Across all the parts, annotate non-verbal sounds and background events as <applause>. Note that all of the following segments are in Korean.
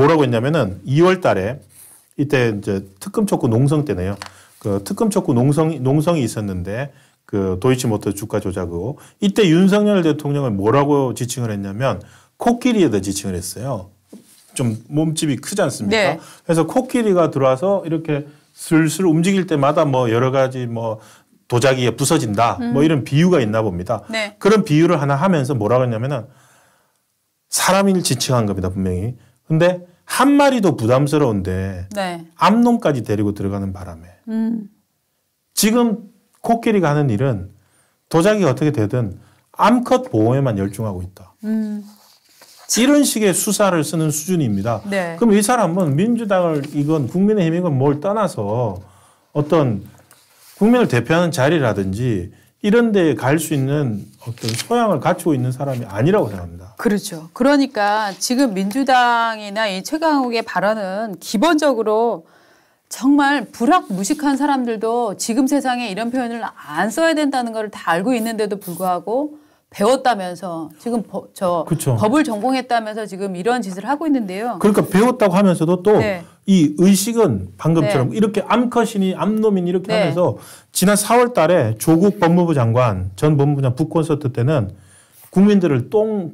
뭐라고 했냐면은 2월 달에 이때 이제 특검 촉구 농성 때네요. 그 특검 촉구 농성 농성이 있었는데 그 도이치모터 주가 조작으로 이때 윤석열 대통령을 뭐라고 지칭을 했냐면 코끼리에다 지칭을 했어요. 좀 몸집이 크지 않습니까? 네. 그래서 코끼리가 들어와서 이렇게 슬슬 움직일 때마다 뭐 여러 가지 뭐 도자기에 부서진다 뭐 음. 뭐 이런 비유가 있나 봅니다. 네. 그런 비유를 하나 하면서 뭐라고 했냐면은 사람을 지칭한 겁니다 분명히. 근데 한 마리도 부담스러운데 네. 암놈까지 데리고 들어가는 바람에 음. 지금 코끼리가 하는 일은 도자기가 어떻게 되든 암컷 보호에만 열중하고 있다. 음. 이런 식의 수사를 쓰는 수준입니다. 네. 그럼 이 사람은 민주당을 이건 국민의힘인건 뭘 떠나서 어떤 국민을 대표하는 자리라든지 이런 데에 갈 수 있는 어떤 소양을 갖추고 있는 사람이 아니라고 생각합니다. 그렇죠. 그러니까 지금 민주당이나 이 최강욱의 발언은 기본적으로 정말 불학무식한 사람들도 지금 세상에 이런 표현을 안 써야 된다는 걸 다 알고 있는데도 불구하고 배웠다면서 지금 버, 저 그쵸. 법을 전공했다면서 지금 이런 짓을 하고 있는데요. 그러니까 배웠다고 하면서도 또이 네. 의식은 방금처럼 네. 이렇게 암컷이니 암놈이니 이렇게 네. 하면서 지난 4월 달에 조국 법무부 장관 전 법무부 장관 북콘서트 때는 국민들을 똥,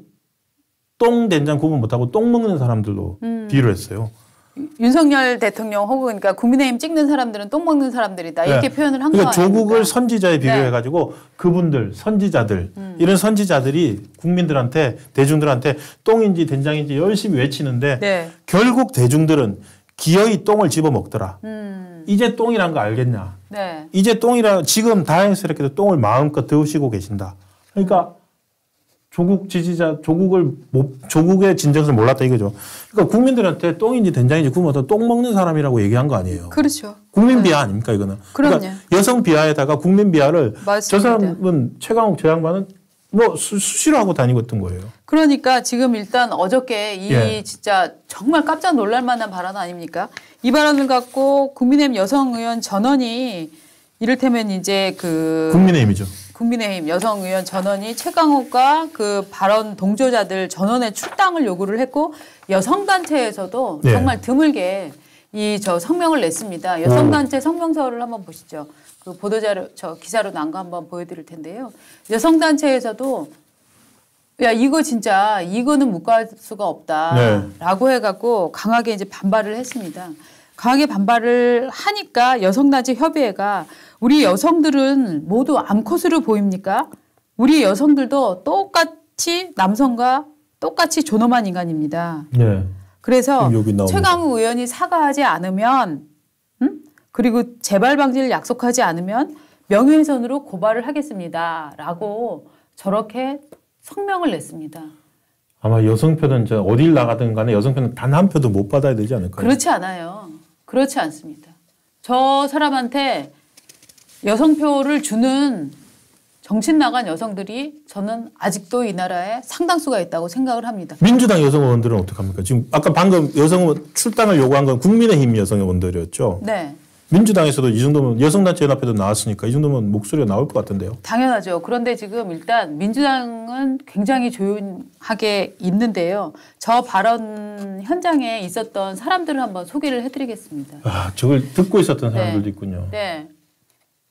똥 된장 구분 못하고 똥 먹는 사람들로 음. 비유를 했어요. 윤석열 대통령 혹은 그러니까 국민의힘 찍는 사람들은 똥 먹는 사람들이다 네. 이렇게 그러니까 네. 표현을 한거 그러니까 조국을 선지자에 비교해가지고 네. 그분들 선지자들 음. 이런 선지자들이 국민들한테 대중들한테 똥인지 된장인지 열심히 외치는데 네. 결국 대중들은 기어이 똥을 집어 먹더라. 음. 이제 똥이란 거 알겠냐? 네. 이제 똥이라 지금 다행스럽게도 똥을 마음껏 드시고 계신다. 그러니까. 음. 조국 지지자, 조국을 못, 조국의 진정성을 몰랐다 이거죠. 그러니까 국민들한테 똥인지 된장인지 구워서 똥 먹는 사람이라고 얘기한 거 아니에요. 그렇죠. 국민 네. 비하 아닙니까 이거는. 그러니까 그럼요. 그러니까 여성 비하에다가 국민 비하를 맞습니다. 저 사람은 최강욱 저 양반은 뭐 수, 수시로 하고 다니고 있던 거예요. 그러니까 지금 일단 어저께 이 예. 진짜 정말 깜짝 놀랄 만한 발언 아닙니까? 이 발언을 갖고 국민의힘 여성 의원 전원이 이를테면 이제 그 국민의힘이죠. 국민의힘 여성 의원 전원이 최강욱과 그 발언 동조자들 전원의 출당을 요구를 했고 여성단체에서도 네. 예. 정말 드물게 이 저 성명을 냈습니다. 여성단체 음. 성명서를 한번 보시죠. 그 보도자료 저 기사로 난 거 한번 보여드릴 텐데요. 여성단체에서도 야 이거 진짜 이거는 묵갈 수가 없다라고 네. 해갖고 강하게 이제 반발을 했습니다. 강하게 반발을 하니까 여성단체 협의회가 우리 여성들은 모두 암컷으로 보입니까? 우리 여성들도 똑같이 남성과 똑같이 존엄한 인간입니다. 네. 그래서 최강욱 의원이 사과하지 않으면 음? 그리고 재발 방지를 약속하지 않으면 명예훼손으로 고발을 하겠습니다라고 저렇게 성명을 냈습니다. 아마 여성표는 어딜 나가든 간에 여성표는 단 한 표도 못 받아야 되지 않을까요? 그렇지 않아요. 그렇지 않습니다. 저 사람한테 여성표를 주는 정신 나간 여성들이 저는 아직도 이 나라에 상당수가 있다고 생각을 합니다. 민주당 여성 의원들은 어떻게 합니까? 지금 아까 방금 여성 출당을 요구한 건 국민의힘 여성 의원들이었죠. 네. 민주당에서도 이 정도면 여성단체연합회도 나왔으니까 이 정도면 목소리가 나올 것 같은데요. 당연하죠. 그런데 지금 일단 민주당은 굉장히 조용하게 있는데요. 저 발언 현장에 있었던 사람들을 한번 소개를 해드리겠습니다. 아, 저걸 듣고 있었던 네. 사람들도 네. 있군요. 네.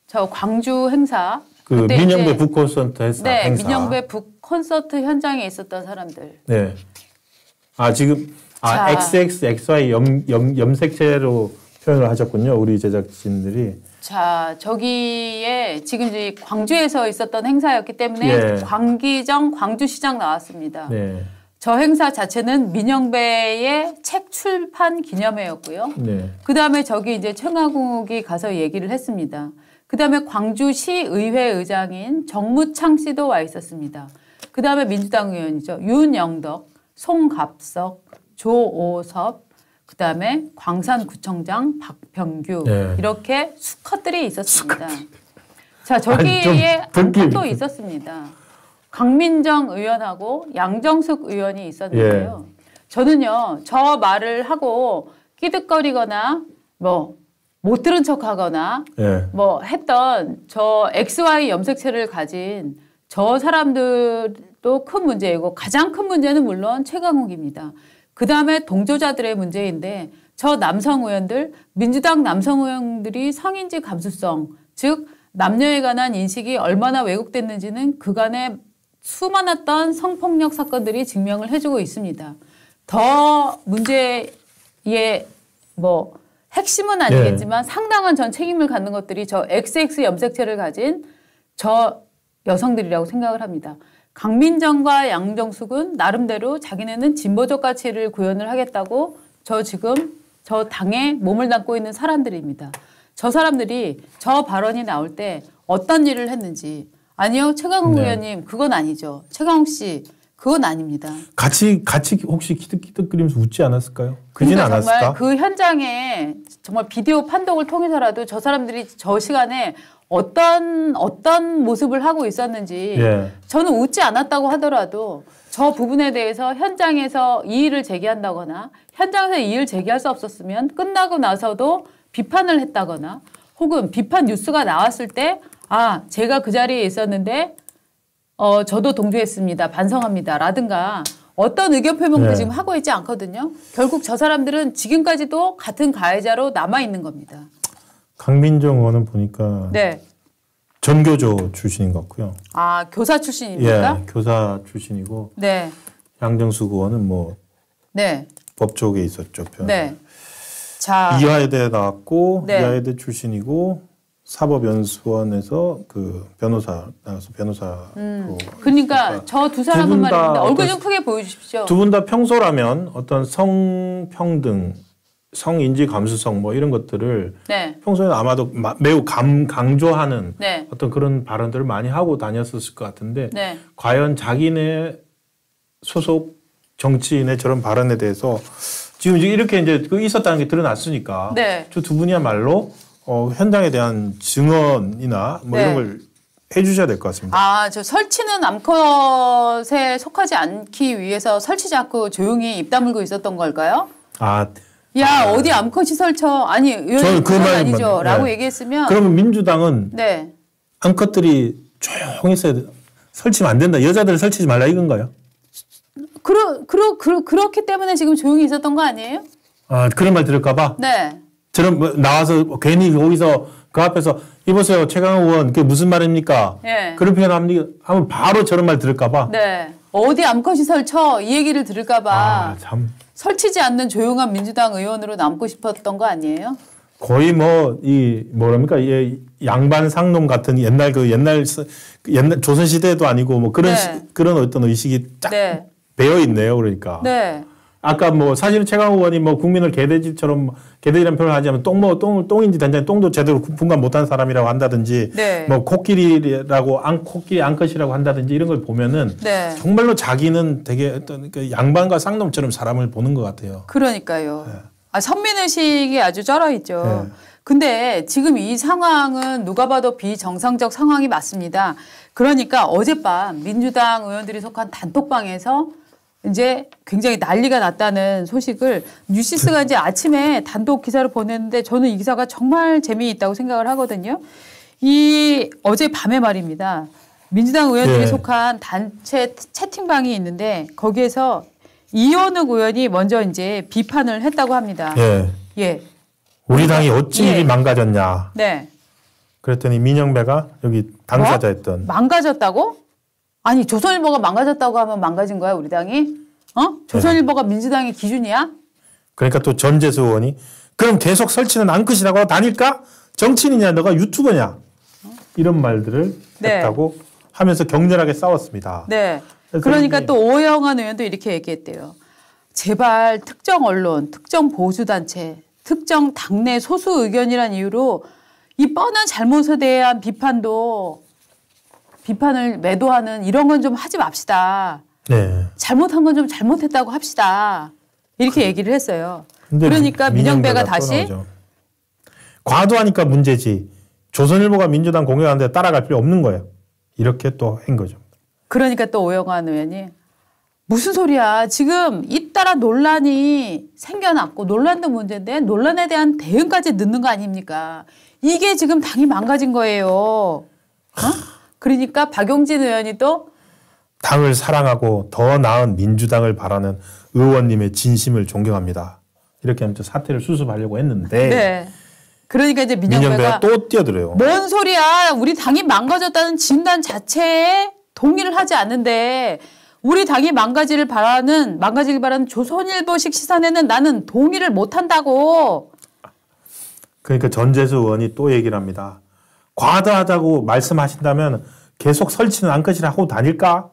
저 광주 행사. 그 민영배 북콘서트 행사. 네, 민영배 북콘서트 현장에 있었던 사람들. 네. 아, 지금, 아, XXXY 염, 염, 염색체로 표현을 하셨군요. 우리 제작진들이. 자, 저기에 지금 이제 광주에서 있었던 행사였기 때문에 예. 광기정 광주시장 나왔습니다. 네. 저 행사 자체는 민영배의 책 출판 기념회였고요. 네. 그 다음에 저기 이제 청하국이 가서 얘기를 했습니다. 그 다음에 광주시 의회 의장인 정무창 씨도 와 있었습니다. 그 다음에 민주당 의원이죠. 윤영덕, 송갑석, 조오섭, 그다음에 광산구청장 박병규 네. 이렇게 수컷들이 있었습니다. 자 저기에 한또 있었습니다. 강민정 의원하고 양정숙 의원이 있었는데요. 예. 저는요 저 말을 하고 끼득거리거나 뭐 못 들은 척하거나 예. 뭐 했던 저 XY 염색체를 가진 저 사람들도 큰 문제이고 가장 큰 문제는 물론 최강욱입니다. 그 다음에 동조자들의 문제인데 저 남성 의원들, 민주당 남성 의원들이 성인지 감수성, 즉 남녀에 관한 인식이 얼마나 왜곡됐는지는 그간의 수많았던 성폭력 사건들이 증명을 해주고 있습니다. 더 문제의 뭐 핵심은 예. 아니겠지만 네. 상당한 전 책임을 갖는 것들이 저 XX 염색체를 가진 저 여성들이라고 생각을 합니다. 강민정과 양정숙은 나름대로 자기네는 진보적 가치를 구현을 하겠다고 저 지금 저 당에 몸을 담고 있는 사람들입니다. 저 사람들이 저 발언이 나올 때 어떤 일을 했는지 아니요 최강욱 네. 의원님 그건 아니죠. 최강욱 씨 그건 아닙니다. 같이 같이 혹시 키득키득거리면서 웃지 않았을까요? 그진 않았을까? 정말 그 현장에 정말 비디오 판독을 통해서라도 저 사람들이 저 시간에 어떤 어떤 모습을 하고 있었는지 예. 저는 웃지 않았다고 하더라도 저 부분에 대해서 현장에서 이의를 제기한다거나 현장에서 이의를 제기할 수 없었으면 끝나고 나서도 비판을 했다거나 혹은 비판 뉴스가 나왔을 때 아 제가 그 자리에 있었는데 어, 저도 동조했습니다. 반성합니다. 라든가 어떤 의견 표명도 네. 지금 하고 있지 않거든요. 결국 저 사람들은 지금까지도 같은 가해자로 남아 있는 겁니다. 강민정 의원은 보니까 네. 전교조 출신인 것 같고요. 아 교사 출신입니까? 예, 교사 출신이고 네. 양정수 의원은 뭐 네. 법 쪽에 있었죠. 표현. 네. 자 이화여대 나왔고 네. 이화여대 출신이고 사법연수원에서 그 변호사 나와서 변호사. 음. 그 그러니까 저 두 사람은 말인데 얼굴 좀 크게 보여주십시오. 두 분 다 평소라면 어떤 성평등, 성인지 감수성 뭐 이런 것들을 네. 평소에 아마도 마, 매우 감, 강조하는 네. 어떤 그런 발언들을 많이 하고 다녔었을 것 같은데 네. 과연 자기네 소속 정치인의 저런 발언에 대해서 지금 이렇게 이제 그 있었다는 게 드러났으니까 네. 저두 분이야말로 어, 현장에 대한 증언이나 뭐 네. 이런 걸 해주셔야 될 것 같습니다. 아, 저 설치는 암컷에 속하지 않기 위해서 설치 자꾸 조용히 입 다물고 있었던 걸까요? 아, 야 아. 어디 암컷이 설쳐 아니 저는 그 말이 죠라고 네. 얘기했으면 그러면 민주당은 네. 암컷들이 조용했어야 설치면 안 된다 여자들 설치지 말라 이건가요? 그러 그러 그러 그렇기 때문에 지금 조용히 있었던 거 아니에요? 아 그런 말 들을까봐. 네. 저는 나와서 괜히 거기서 그 앞에서 이보세요 최강 의원 그게 무슨 말입니까? 예. 그런 표현 하면 바로 저런 말 들을까봐. 네. 어디 암컷이 설쳐 이 얘기를 들을까봐. 아, 참. 설치지 않는 조용한 민주당 의원으로 남고 싶었던 거 아니에요? 거의 뭐 이 뭐랍니까 예, 양반 상놈 같은 옛날 그 옛날 옛날 조선 시대도 아니고 뭐 그런 네. 시, 그런 어떤 의식이 쫙 네. 배어 있네요 그러니까. 네. 아까 뭐 사실은 최강 의원이 뭐 국민을 개돼지처럼 개돼지라는 표현을 하지만 똥뭐 똥, 똥인지 단지 똥도 제대로 분간 못한 사람이라고 한다든지 네. 뭐 코끼리라고 안 코끼리 안컷이라고 한다든지 이런 걸 보면은 네. 정말로 자기는 되게 어떤 그 양반과 쌍놈처럼 사람을 보는 것 같아요. 그러니까요. 네. 아 선민 의식이 아주 쩔어 있죠. 네. 근데 지금 이 상황은 누가 봐도 비정상적 상황이 맞습니다. 그러니까 어젯밤 민주당 의원들이 속한 단톡방에서 이제 굉장히 난리가 났다는 소식을 뉴시스가 이제 아침에 단독 기사를 보냈는데 저는 이 기사가 정말 재미있다고 생각을 하거든요. 이 어제 밤에 말입니다. 민주당 의원들이 네. 속한 단체 채팅방이 있는데 거기에서 이현욱 의원이 먼저 이제 비판을 했다고 합니다. 예. 예. 우리 당이 어찌 예. 이 망가졌냐. 네. 그랬더니 민영배가 여기 뭐? 당사자였던. 어? 망가졌다고? 아니 조선일보가 망가졌다고 하면 망가진 거야 우리 당이? 어? 조선일보가 네. 민주당의 기준이야? 그러니까 또 전재수 의원이 그럼 계속 설치는 안 끝이라고 다닐까? 정치인이냐 너가 유튜버냐? 이런 말들을 네. 했다고 하면서 격렬하게 싸웠습니다. 네. 그러니까 또 오영환 의원도 이렇게 얘기했대요. 제발 특정 언론, 특정 보수단체, 특정 당내 소수 의견이란 이유로 이 뻔한 잘못에 대한 비판도 비판을 매도하는 이런 건 좀 하지 맙시다. 네. 잘못한 건 좀 잘못했다고 합시다. 이렇게 그, 얘기를 했어요. 그러니까 민영배가 다시 과도하니까 문제지. 조선일보가 민주당 공격하는데 따라갈 필요 없는 거예요. 이렇게 또 한 거죠. 그러니까 또 오영환 의원이 무슨 소리야. 지금 잇따라 논란이 생겨났고 논란도 문제인데 논란에 대한 대응까지 늦는 거 아닙니까? 이게 지금 당이 망가진 거예요. 어? 그러니까 박용진 의원이 또 당을 사랑하고 더 나은 민주당을 바라는 의원님의 진심을 존경합니다. 이렇게 하면 사태를 수습하려고 했는데 네. 그러니까 이제 민영배가, 민영배가 또 뛰어들어요. 뭔 소리야? 우리 당이 망가졌다는 진단 자체에 동의를 하지 않는데 우리 당이 망가지를 바라는 망가지길 바라는 조선일보식 시사에는 나는 동의를 못 한다고. 그러니까 전재수 의원이 또 얘기를 합니다. 과다하다고 말씀하신다면 계속 설치는 안것이라 하고 다닐까?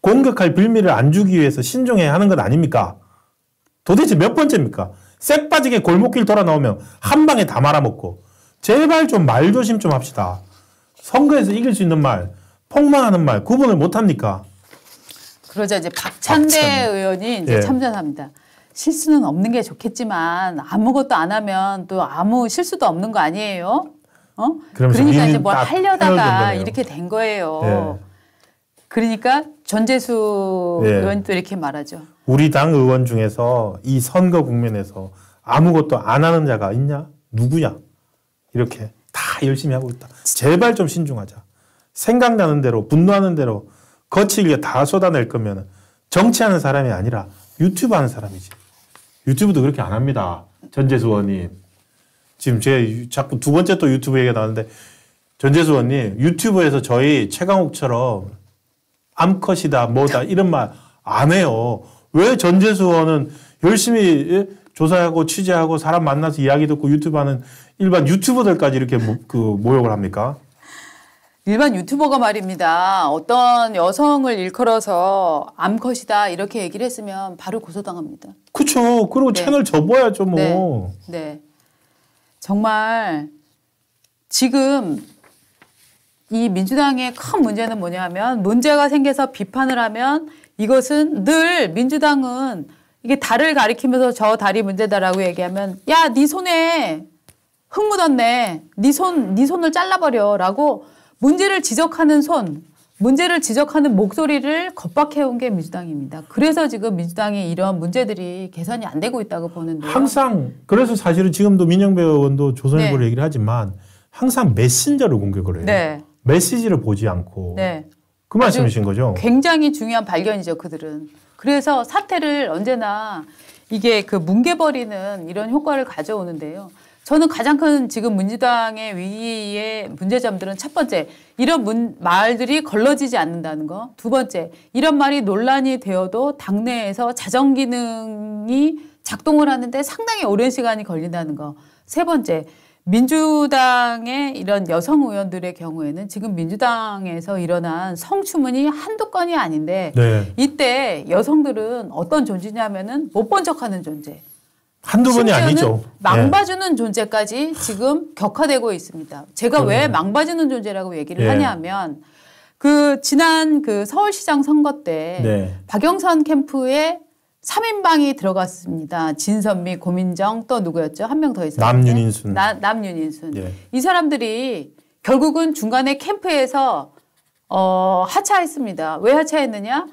공격할 빌미를 안 주기 위해서 신중해야 하는 것 아닙니까? 도대체 몇 번째입니까? 쌔 빠지게 골목길 돌아 나오면 한 방에 다 말아먹고 제발 좀 말조심 좀 합시다. 선거에서 이길 수 있는 말, 폭망하는 말 구분을 못합니까? 그러자 이제 박찬대 박찬. 의원이 이제 예. 참전합니다. 실수는 없는 게 좋겠지만 아무것도 안 하면 또 아무 실수도 없는 거 아니에요? 어? 그러니까 이제 뭘 하려다가 이렇게 된 거예요. 예. 그러니까 전재수 예. 의원도 이렇게 말하죠. 우리 당 의원 중에서 이 선거 국면에서 아무것도 안 하는 자가 있냐? 누구냐? 이렇게 다 열심히 하고 있다. 제발 좀 신중하자. 생각나는 대로 분노하는 대로 거칠게 다 쏟아낼 거면 정치하는 사람이 아니라 유튜브 하는 사람이지. 유튜브도 그렇게 안 합니다. 전재수 의원님. 지금 제가 자꾸 두 번째 또 유튜브 얘기가 나왔는데 전재수원님 유튜브에서 저희 최강욱처럼 암컷이다 뭐다 이런 말 안 해요. 왜 전재수원은 열심히 예, 조사하고 취재하고 사람 만나서 이야기 듣고 유튜브 하는 일반 유튜버들까지 이렇게 모, 그 모욕을 합니까? 일반 유튜버가 말입니다. 어떤 여성을 일컬어서 암컷이다 이렇게 얘기를 했으면 바로 고소당합니다. 그렇죠. 그리고 네. 채널 접어야죠 뭐. 네. 네. 정말 지금 이 민주당의 큰 문제는 뭐냐 면 문제가 생겨서 비판을 하면 이것은 늘 민주당은 이게 달을 가리키면서 저 달이 문제다라고 얘기하면 야, 네 손에 흙 묻었네. 네 손, 네 손을 잘라버려. 라고 문제를 지적하는 손, 문제를 지적하는 목소리를 겁박해온 게 민주당입니다. 그래서 지금 민주당의 이런 문제들이 개선이 안 되고 있다고 보는데 항상 그래서 사실은 지금도 민영배 의원도 조선일보를 네. 얘기를 하지만 항상 메신저를 공격을 해요. 네. 메시지를 보지 않고 네. 그 말씀이신 거죠? 굉장히 중요한 발견이죠 그들은. 그래서 사태를 언제나 이게 그 뭉개버리는 이런 효과를 가져오는데요. 저는 가장 큰 지금 민주당의 위기의 문제점들은 첫 번째 이런 문, 말들이 걸러지지 않는다는 거. 두 번째 이런 말이 논란이 되어도 당내에서 자정 기능이 작동을 하는데 상당히 오랜 시간이 걸린다는 거. 세 번째 민주당의 이런 여성 의원들의 경우에는 지금 민주당에서 일어난 성추문이 한두 건이 아닌데 네. 이때 여성들은 어떤 존재냐면은 못본 척하는 존재. 한두 번이 아니죠. 망봐주는 예. 존재까지 지금 격화되고 있습니다. 제가 그왜 망봐주는 존재라고 얘기를 예. 하냐면 그 지난 그 서울시장 선거 때 네. 박영선 캠프에 3인방이 들어갔습니다. 진선미, 고민정 또 누구였죠? 한 명 더있었는 남윤인순. 나, 남윤인순. 예. 이 사람들이 결국은 중간에 캠프에서 어, 하차했습니다. 왜 하차했느냐?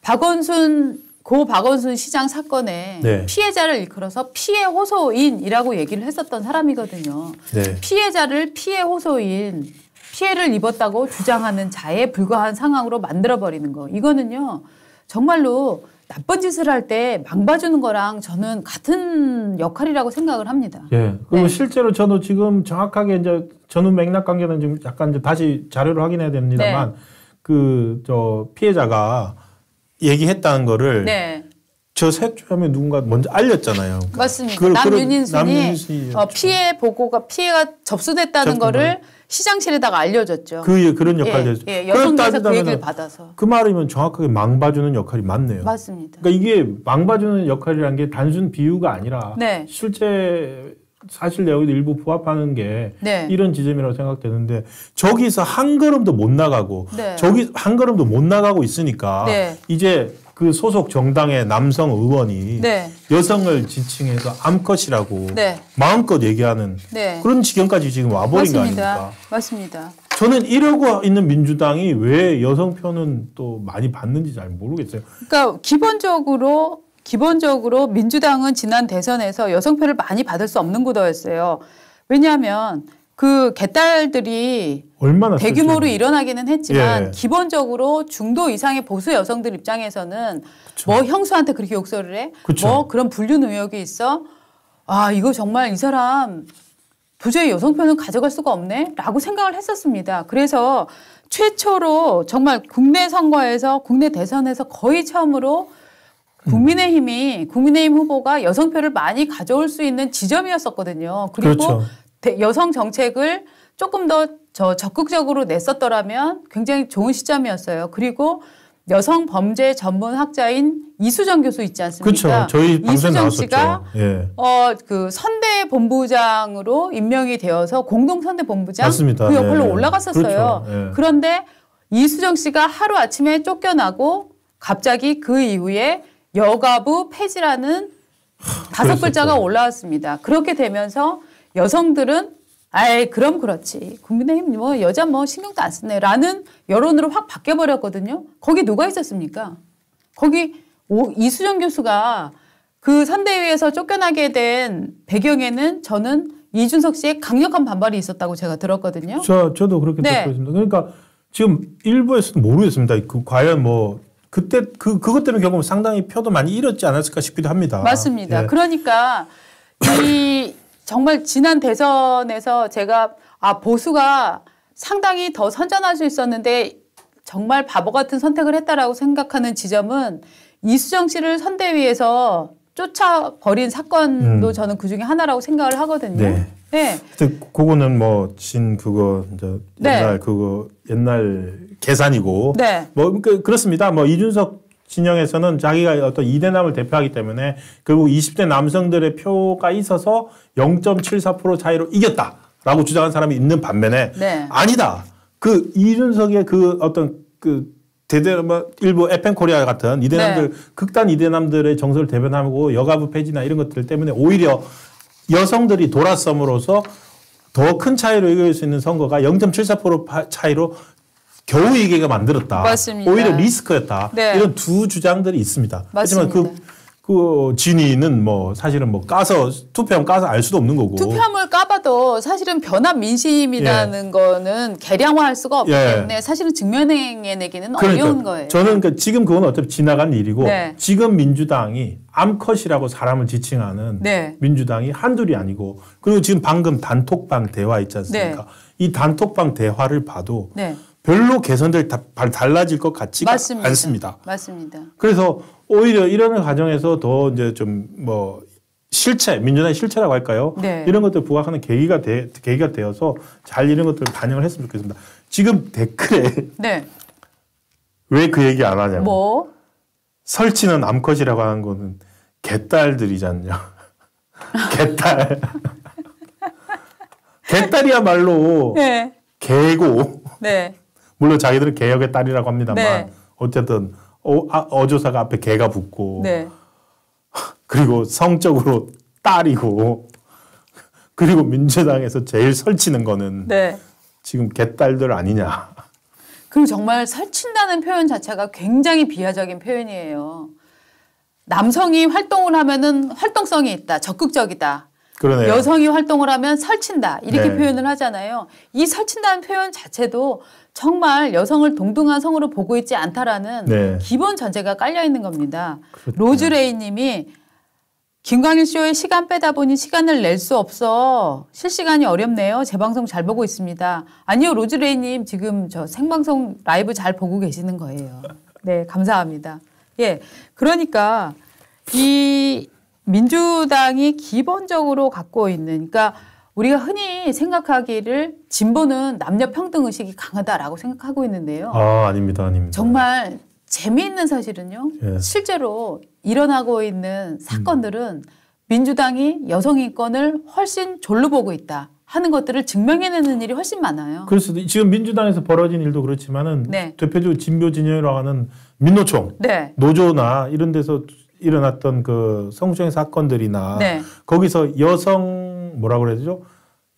박원순 고 박원순 시장 사건에 네. 피해자를 일컬어서 피해 호소인이라고 얘기를 했었던 사람이거든요. 네. 피해자를 피해 호소인, 피해를 입었다고 주장하는 자에 불과한 상황으로 만들어버리는 거. 이거는요, 정말로 나쁜 짓을 할 때 망봐주는 거랑 저는 같은 역할이라고 생각을 합니다. 예. 그리고 네. 실제로 저도 지금 정확하게 이제 전후 맥락 관계는 좀 약간 이제 다시 자료를 확인해야 됩니다만 네. 그저 피해자가 얘기했다는 거를 네. 저색조에 누군가 먼저 알렸잖아요. 그러니까 맞습니다. 남윤인순이 어, 피해 보고가 피해가 접수됐다는 거를 시장실에다가 알려줬죠. 그 그런 역할을 했죠. 예, 예, 여성에서 그 얘기를 받아서 그 말이면 정확하게 망봐주는 역할이 맞네요. 맞습니다. 그러니까 이게 망봐주는 역할이라는 게 단순 비유가 아니라 네. 실제 사실 여기도 일부 부합하는 게 네. 이런 지점이라고 생각되는데 저기서 한 걸음도 못 나가고 네. 저기 한 걸음도 못 나가고 있으니까 네. 이제 그 소속 정당의 남성 의원이 네. 여성을 지칭해서 암컷이라고 네. 마음껏 얘기하는 네. 그런 지경까지 지금 와버린 맞습니다. 거 아닙니까? 맞습니다. 저는 이러고 있는 민주당이 왜 여성 표는 또 많이 받는지 잘 모르겠어요. 그러니까 기본적으로 기본적으로 민주당은 지난 대선에서 여성표를 많이 받을 수 없는 구도였어요. 왜냐하면 그 개딸들이 얼마나 대규모로 쓰죠? 일어나기는 했지만 예. 기본적으로 중도 이상의 보수 여성들 입장에서는 그쵸. 뭐 형수한테 그렇게 욕설을 해? 그쵸. 뭐 그런 불륜 의혹이 있어? 아 이거 정말 이 사람 도저히 여성표는 가져갈 수가 없네? 라고 생각을 했었습니다. 그래서 최초로 정말 국내 선거에서 국내 대선에서 거의 처음으로 국민의힘이 국민의힘 후보가 여성표를 많이 가져올 수 있는 지점이었었거든요. 그리고 그렇죠. 여성 정책을 조금 더 저 적극적으로 냈었더라면 굉장히 좋은 시점이었어요. 그리고 여성 범죄 전문 학자인 이수정 교수 있지 않습니까? 그렇죠. 저희 이수정 씨가 예. 어그 선대 본부장으로 임명이 되어서 공동 선대 본부장 맞습니다. 그 역할로 예. 예. 올라갔었어요. 그렇죠. 예. 그런데 이수정 씨가 하루 아침에 쫓겨나고 갑자기 그 이후에 여가부 폐지라는 다섯 글자가 올라왔습니다. 그렇게 되면서 여성들은 아이 그럼 그렇지 국민의힘 뭐 여자 뭐 신경도 안 쓰네라는 여론으로 확 바뀌어 버렸거든요. 거기 누가 있었습니까? 거기 이수정 교수가 그 선대위에서 쫓겨나게 된 배경에는 저는 이준석 씨의 강력한 반발이 있었다고 제가 들었거든요. 저 저도 그렇게 네. 듣고 있습니다. 그러니까 지금 일부에서도 모르겠습니다. 그 과연 뭐 그때 그 그것 때문에 결국 상당히 표도 많이 잃었지 않았을까 싶기도 합니다. 맞습니다. 예. 그러니까 이 <coughs> 정말 지난 대선에서 제가 아 보수가 상당히 더 선전할 수 있었는데 정말 바보 같은 선택을 했다라고 생각하는 지점은 이수정 씨를 선대위에서 쫓아버린 사건도 음. 저는 그 중에 하나라고 생각을 하거든요. 네. 네. 그거는 뭐 진 그거 이제 네. 옛날 그거 옛날 계산이고 네. 뭐 그, 그렇습니다. 뭐 이준석 진영에서는 자기가 어떤 이대남을 대표하기 때문에 결국 20대 남성들의 표가 있어서 0.74% 차이로 이겼다라고 주장한 사람이 있는 반면에 네. 아니다. 그 이준석의 그 어떤 그 대대로 일부 에펜 코리아 같은 이대남들 네. 극단 이대남들의 정서를 대변하고 여가부 폐지나 이런 것들 때문에 오히려 여성들이 돌아섬으로써 더 큰 차이로 이길 수 있는 선거가 0.74% 차이로 겨우 이기가 만들었다. 맞습니다. 오히려 리스크였다. 네. 이런 두 주장들이 있습니다. 맞습니다. 하지만 그그 진위는 뭐 사실은 뭐 까서 투표함 까서 알 수도 없는 거고 투표함을 까봐도 사실은 변화 민심이라는 예. 거는 개량화할 수가 없기 예. 때문에 사실은 증명해내기는 그러니까, 어려운 거예요. 저는 그러니까 지금 그건 어차피 지나간 일이고 네. 지금 민주당이 암컷이라고 사람을 지칭하는 네. 민주당이 한둘이 아니고 그리고 지금 방금 단톡방 대화 있지 않습니까? 네. 이 단톡방 대화를 봐도. 네. 별로 개선될 다, 달라질 것같지 않습니다. 맞습니다. 그래서 오히려 이런 과정에서 더 이제 좀 뭐 실체 민주당의 실체라고 할까요? 네. 이런 것들 부각하는 계기가 되, 계기가 되어서 잘 이런 것들 반영을 했으면 좋겠습니다. 지금 댓글에 네. <laughs> 왜 그 얘기 안하냐 뭐? 설치는 암컷이라고 하는 거는 개딸들이잖냐. <laughs> 개딸. 개딸이야말로 네. 개고. 네. 물론 자기들은 개혁의 딸이라고 합니다만 네. 어쨌든 어, 아, 조사가 앞에 개가 붙고 네. 그리고 성적으로 딸이고 그리고 민주당에서 제일 설치는 거는 네. 지금 개딸들 아니냐. 그리고 정말 설친다는 표현 자체가 굉장히 비하적인 표현이에요. 남성이 활동을 하면은 활동성이 있다, 적극적이다. 그러네요. 여성이 활동을 하면 설친다 이렇게 네. 표현을 하잖아요. 이 설친다는 표현 자체도 정말 여성을 동등한 성으로 보고 있지 않다라는 네. 기본 전제가 깔려 있는 겁니다. 그렇죠. 로즈레이님이 김광일 쇼에 시간 빼다 보니 시간을 낼 수 없어 실시간이 어렵네요. 재방송 잘 보고 있습니다. 아니요 로즈레이님 지금 저 생방송 라이브 잘 보고 계시는 거예요. 네 감사합니다. 예 그러니까 이 민주당이 기본적으로 갖고 있는 그러니까 우리가 흔히 생각하기를 진보는 남녀 평등 의식이 강하다라고 생각하고 있는데요. 아 아닙니다, 아닙니다. 정말 재미있는 사실은요. 예. 실제로 일어나고 있는 사건들은 음. 민주당이 여성 인권을 훨씬 졸로 보고 있다. 하는 것들을 증명해내는 일이 훨씬 많아요. 그럴 수도 지금 민주당에서 벌어진 일도 그렇지만은 네. 대표적으로 진보 진영이라고 하는 민노총, 네. 노조나 이런 데서 일어났던 그 성추행 사건들이나 네. 거기서 여성 뭐라 그래야 되죠?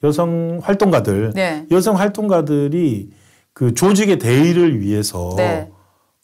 여성 활동가들, 네. 여성 활동가들이 그 조직의 대의를 위해서 네.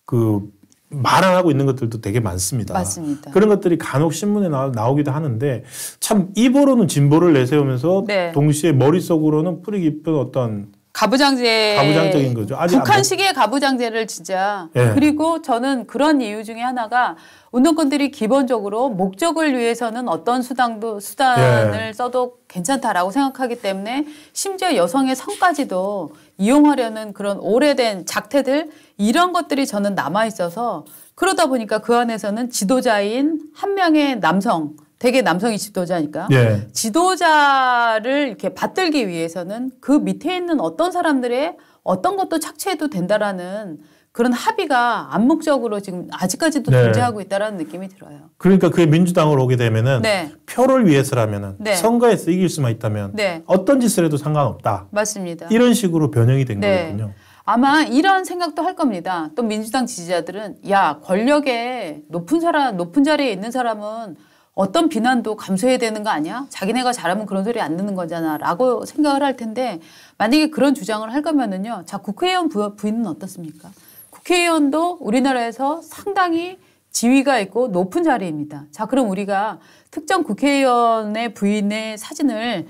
그말 을 하고 있는 것들도 되게 많습니다. 맞습니다. 그런 것들이 간혹 신문에 나오, 기도 하는데 참 입으로는 진보를 내세우면서 네. 동시에 머릿속으로는 뿌리 깊은 어떤 가부장제. 가부장적인 거죠. 북한시기의 가부장제를 진짜. 예. 그리고 저는 그런 이유 중에 하나가 운동권들이 기본적으로 목적을 위해서는 어떤 수단도 수단을 예. 써도 괜찮다라고 생각하기 때문에 심지어 여성의 성까지도 이용하려는 그런 오래된 작태들 이런 것들이 저는 남아 있어서 그러다 보니까 그 안에서는 지도자인 한 명의 남성 되게 남성이 지도자니까 예. 지도자를 이렇게 받들기 위해서는 그 밑에 있는 어떤 사람들의 어떤 것도 착취해도 된다라는 그런 합의가 암묵적으로 지금 아직까지도 네. 존재하고 있다라는 느낌이 들어요. 그러니까 그게 민주당으로 오게 되면은 네. 표를 위해서라면은 네. 선거에서 이길 수만 있다면 네. 어떤 짓을 해도 상관없다. 맞습니다. 이런 식으로 변형이 된 네. 거거든요. 아마 이런 생각도 할 겁니다. 또 민주당 지지자들은 야 권력에 높은 사람 높은 자리에 있는 사람은 어떤 비난도 감수해야 되는 거 아니야? 자기네가 잘하면 그런 소리 안 듣는 거잖아. 라고 생각을 할 텐데, 만약에 그런 주장을 할 거면은요. 자, 국회의원 부, 부인은 어떻습니까? 국회의원도 우리나라에서 상당히 지위가 있고 높은 자리입니다. 자, 그럼 우리가 특정 국회의원의 부인의 사진을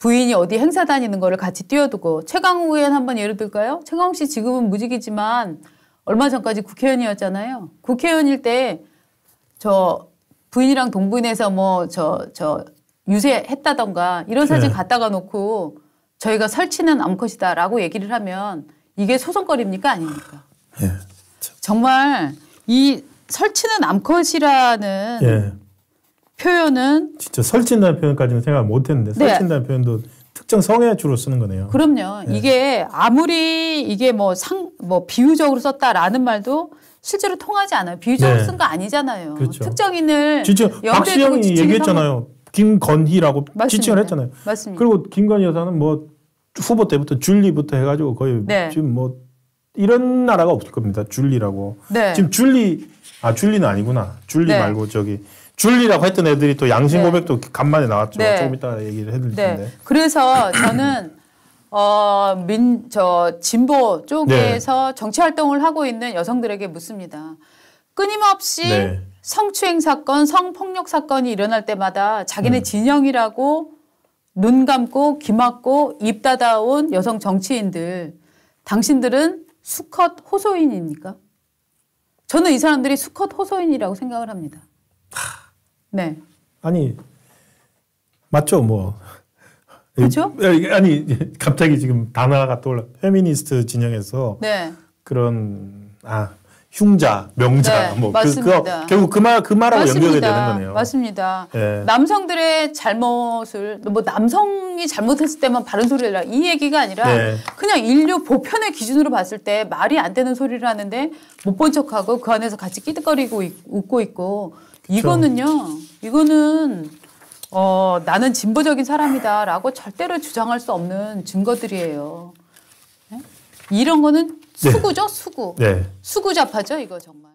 부인이 어디 행사 다니는 거를 같이 띄워두고 최강욱 의원 한번 예를 들까요? 최강욱 씨 지금은 무직이지만 얼마 전까지 국회의원이었잖아요. 국회의원일 때저 부인이랑 동부인에서 뭐 저 저 유세했다던가 이런 사진 네. 갖다가 놓고 저희가 설치는 암컷이다라고 얘기를 하면 이게 소송거리입니까 아닙니까? 예. 정말 이 설치는 암컷이라는 예. 표현은 진짜 설친다는 표현까지는 생각 못했는데 네. 설친다는 표현도 특정 성에 주로 쓰는 거네요. 그럼요. 예. 이게 아무리 이게 뭐 상뭐 뭐 비유적으로 썼다라는 말도 실제로 통하지 않아요. 비유적으로 네. 쓴거 아니잖아요. 그렇죠. 특정인을 진짜 박시영이 얘기했잖아요. 김건희라고 지칭을 했잖아요. 맞습니다. 그리고 김건희 여사는 뭐 후보 때부터 줄리부터 해가지고 거의 네. 지금 뭐 이런 나라가 없을 겁니다. 줄리라고. 네. 지금 줄리 아 줄리는 아니구나. 줄리 네. 말고 저기 줄리라고 했던 애들이 또 양심 네. 고백도 간만에 나왔죠. 네. 조금 이따 얘기를 해드릴 네. 텐데. 그래서 저는 어, 민, 저, 진보 쪽에서 네. 정치 활동을 하고 있는 여성들에게 묻습니다. 끊임없이 네. 성추행 사건, 성폭력 사건이 일어날 때마다 자기네 음. 진영이라고 눈 감고 귀 막고 입 닫아온 여성 정치인들, 당신들은 수컷 호소인입니까? 저는 이 사람들이 수컷 호소인이라고 생각을 합니다. 네. 아니, 맞죠, 뭐. 그렇죠? 아니 갑자기 지금 단어가 떠올라. 페미니스트 진영에서 네. 그런 아 흉자, 명자, 네, 뭐 그, 그 맞습니다. 그, 결국 그말 그 말하고 연결이 되는 거네요. 맞습니다. 네. 남성들의 잘못을 뭐 남성이 잘못했을 때만 바른 소리를 나. 이 얘기가 아니라 네. 그냥 인류 보편의 기준으로 봤을 때 말이 안 되는 소리를 하는데 못 본 척하고 그 안에서 같이 끼득거리고 있, 웃고 있고 그쵸. 이거는요. 이거는 어, 나는 진보적인 사람이다라고 절대로 주장할 수 없는 증거들이에요. 네? 이런 거는 네. 수구죠, 수구. 네. 수구 잡화죠, 이거 정말.